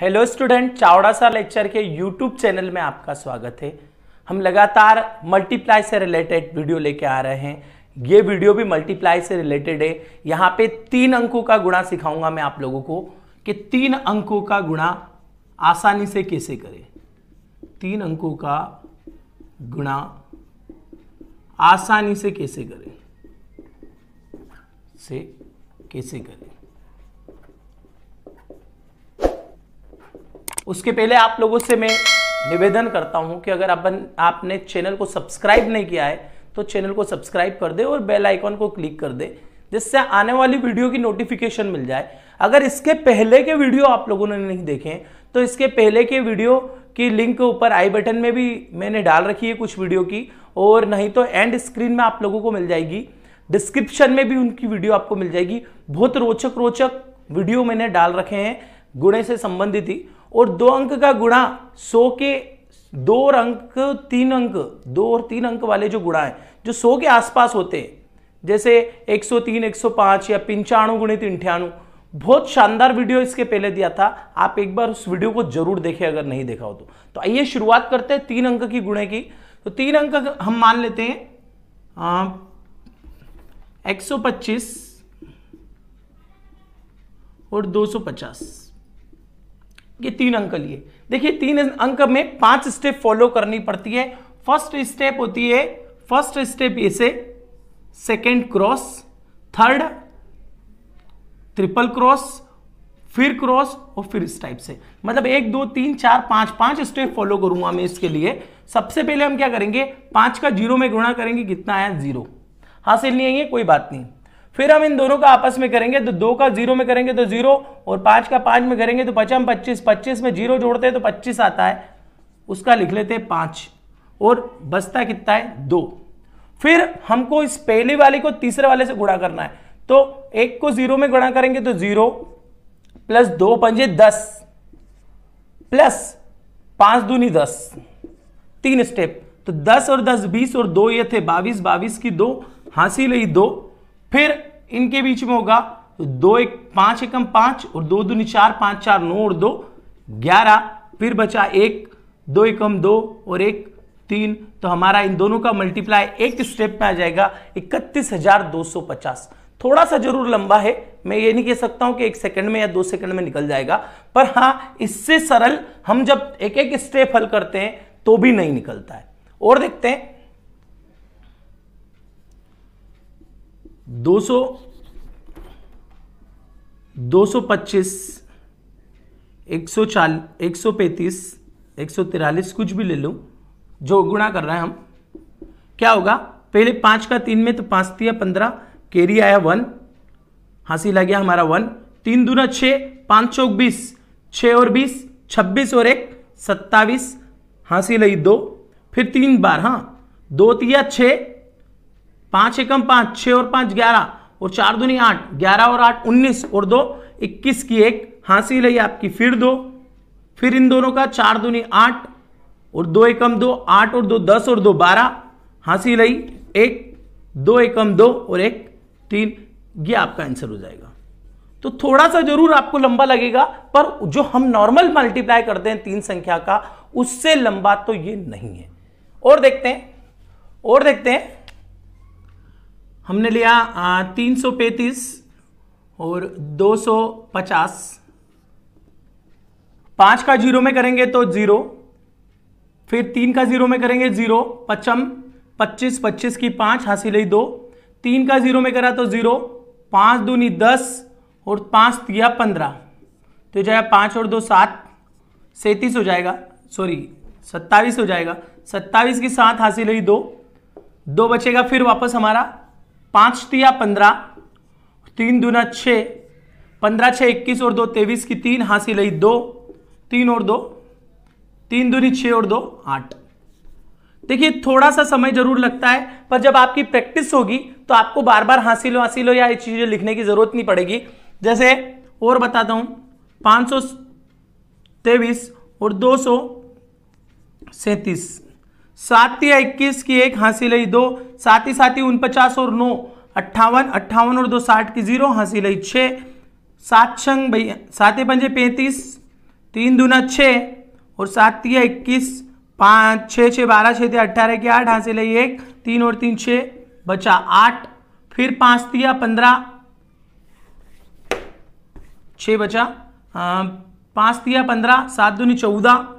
hello student Chavda सा lecture के YouTube channel में आपका स्वागत है हम लगातार मल्टीप्लाई से रिलेटेड वीडियो लेके आ रहे हैं ये वीडियो भी मल्टीप्लाई से रिलेटेड है यहाँ पे तीन अंकों का गुणा सिखाऊंगा मैं आप लोगों को कि तीन अंकों का गुणा आसानी से कैसे करें तीन अंकों का गुणा आसानी से कैसे करें से कैसे करें उसके पहले आप लोगों से मैं निवेदन करता हूं कि अगर अपन आपने चैनल को सब्सक्राइब नहीं किया है तो चैनल को सब्सक्राइब कर दे और बेल आइकॉन को क्लिक कर दे जिससे आने वाली वीडियो की नोटिफिकेशन मिल जाए अगर इसके पहले के वीडियो आप लोगों ने नहीं देखे तो इसके पहले के वीडियो की लिंक ऊपर आई बटन में भी मैंने डाल रखी है कुछ वीडियो की और नहीं तो एंड स्क्रीन में आप लोगों को मिल जाएगी डिस्क्रिप्शन में भी उनकी वीडियो आपको मिल जाएगी बहुत रोचक रोचक वीडियो मैंने डाल रखे हैं गुणे से संबंधित ही और दो अंक का गुणा सौ के दो और अंक तीन अंक दो और तीन अंक वाले जो गुणा है जो सौ के आसपास होते हैं जैसे 103, 105 या पंचाणु गुणित इंठाणु बहुत शानदार वीडियो इसके पहले दिया था आप एक बार उस वीडियो को जरूर देखें अगर नहीं देखा हो तो तो आइए शुरुआत करते हैं तीन अंक की गुणे की तो तीन अंक हम मान लेते हैं एक सौ पच्चीस और दो सौ पचास ये तीन अंक लिए देखिए तीन अंक में पांच स्टेप फॉलो करनी पड़ती है फर्स्ट स्टेप होती है फर्स्ट स्टेप ऐसे second cross third triple cross फिर क्रॉस और फिर इस टाइप से मतलब एक दो तीन चार पांच पांच स्टेप फॉलो करूंगा मैं इसके लिए सबसे पहले हम क्या करेंगे पांच का जीरो में गुणा करेंगे कितना आया जीरो हासिल नहीं है कोई बात नहीं फिर हम इन दोनों का आपस में करेंगे तो दो का जीरो में करेंगे तो जीरो और पांच का पांच में करेंगे तो पचम पच्चीस पच्चीस में जीरो जोड़ते हैं तो पच्चीस आता है उसका लिख लेते हैं पांच और बचता कितना है दो फिर हमको इस पहले वाले को तीसरे वाले से गुणा करना है तो एक को जीरो में गुणा करेंगे तो जीरो प्लस दो पंजे दस प्लस पांच दूनी दस तीन स्टेप तो दस और दस बीस और दो ये थे बाईस बाईस की दो हासिल ही दो फिर इनके बीच में होगा दो एक पांच एकम पांच और दो दूनी चार पांच चार नौ और दो ग्यारह फिर बचा एक दो एकम दो और एक तीन तो हमारा इन दोनों का मल्टीप्लाई एक स्टेप में आ जाएगा इकतीस हजार दो सौ पचास थोड़ा सा जरूर लंबा है मैं ये नहीं कह सकता हूं कि एक सेकंड में या दो सेकंड में निकल जाएगा पर हाँ इससे सरल हम जब एक एक स्टेप हल करते हैं तो भी नहीं निकलता है और देखते हैं दो सौ दो सौ पच्चीस एक सौ चाल एक सौ पैंतीस एक सौ तिरालीस कुछ भी ले लो जो गुणा कर रहे हैं हम क्या होगा पहले पाँच का तीन में तो पाँच दिया पंद्रह केरी आया वन हंसी लग गया हमारा वन तीन दूना छः पाँच चौक बीस छः और बीस छब्बीस और एक सत्ताईस हंसी लगी दो फिर तीन बार हाँ दो तिया छः पांच एकम पांच छह और पांच ग्यारह और चार दुनी आठ ग्यारह और आठ उन्नीस और दो इक्कीस की एक हासिल है आपकी फिर दो फिर इन दोनों का चार दुनी आठ और दो एकम दो आठ और दो दस और दो बारह हासिल आई एक दो एकम दो और एक तीन ये आपका आंसर हो जाएगा तो थोड़ा सा जरूर आपको लंबा लगेगा पर जो हम नॉर्मल मल्टीप्लाई करते हैं तीन संख्या का उससे लंबा तो ये नहीं है और देखते हैं और देखते हैं हमने लिया तीन सौ पैंतीस और दो सौ पचास पांच का जीरो में करेंगे तो जीरो फिर तीन का जीरो में करेंगे जीरो पचम पच्चीस पच्चीस की पांच हासिल ही दो तीन का जीरो में करा तो जीरो पांच दूनी दस और पांच दिया पंद्रह तो है पांच और दो सात सैंतीस हो जाएगा सॉरी सत्ताईस हो जाएगा सत्ताईस की सात हासिल ही दो दो बचेगा फिर वापस हमारा पाँच तिया पंद्रह तीन दूना छः पंद्रह छः इक्कीस और दो तेईस की तीन हासिल लई दो तीन और दो तीन दूनी छः और दो आठ देखिए थोड़ा सा समय जरूर लगता है पर जब आपकी प्रैक्टिस होगी तो आपको बार बार हासिल लो हासिल हो या ये चीज़ें लिखने की ज़रूरत नहीं पड़ेगी जैसे और बताता हूँ पाँच सौ तेईस और दो सौ सैंतीस सात या इक्कीस की एक हासिल लई दो सात ही साथ ही उनपचास और नौ अट्ठावन अट्ठावन और दो साठ की जीरो हासिल लई छः सात छंग भैया सात पंजे पैंतीस तीन दूना छः और सात या इक्कीस पाँच छः छः बारह छः थे अट्ठारह की आठ हासिल है एक तीन और तीन छः बचा आठ फिर पाँच तिया पंद्रह छः बचा पाँच तिया पंद्रह सात दूनी चौदह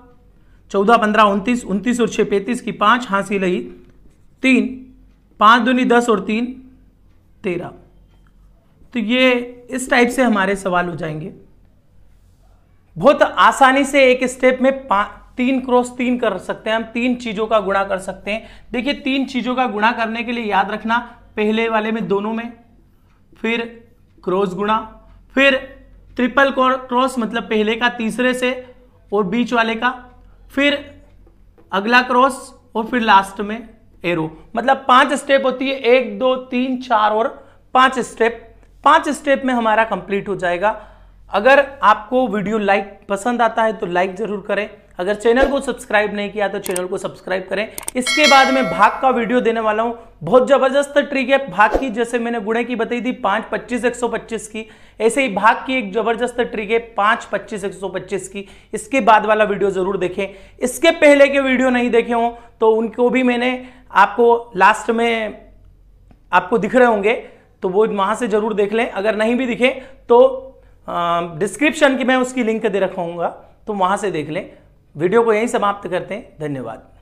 चौदह पंद्रह उनतीस उनतीस और छः पैंतीस की पाँच हाँसी लगी तीन पाँच दूनी दस और तीन तेरह तो ये इस टाइप से हमारे सवाल हो जाएंगे बहुत आसानी से एक स्टेप में तीन क्रॉस तीन कर सकते हैं हम तीन चीजों का गुणा कर सकते हैं देखिए तीन चीजों का गुणा करने के लिए याद रखना पहले वाले में दोनों में फिर क्रॉस गुणा फिर ट्रिपल क्रॉस मतलब पहले का तीसरे से और बीच वाले का फिर अगला क्रॉस और फिर लास्ट में एरो मतलब पांच स्टेप होती है एक दो तीन चार और पांच स्टेप पांच स्टेप में हमारा कंप्लीट हो जाएगा अगर आपको वीडियो लाइक पसंद आता है तो लाइक जरूर करें अगर चैनल को सब्सक्राइब नहीं किया तो चैनल को सब्सक्राइब करें इसके बाद में भाग का वीडियो देने वाला हूं बहुत जबरदस्त ट्रिक है भाग की जैसे मैंने गुणे की बताई थी पांच पच्चीस एक सौ पच्चीस की ऐसे ही भाग की एक जबरदस्त ट्रिक है पांच पच्चीस एक सौ पच्चीस की इसके बाद वाला वीडियो जरूर देखें इसके पहले के वीडियो नहीं देखे हों तो उनको भी मैंने आपको लास्ट में आपको दिख रहे होंगे तो वो वहां से जरूर देख लें अगर नहीं भी दिखे तो डिस्क्रिप्शन की मैं उसकी लिंक दे रखाऊंगा तो वहां से देख लें वीडियो को यहीं समाप्त करते हैं धन्यवाद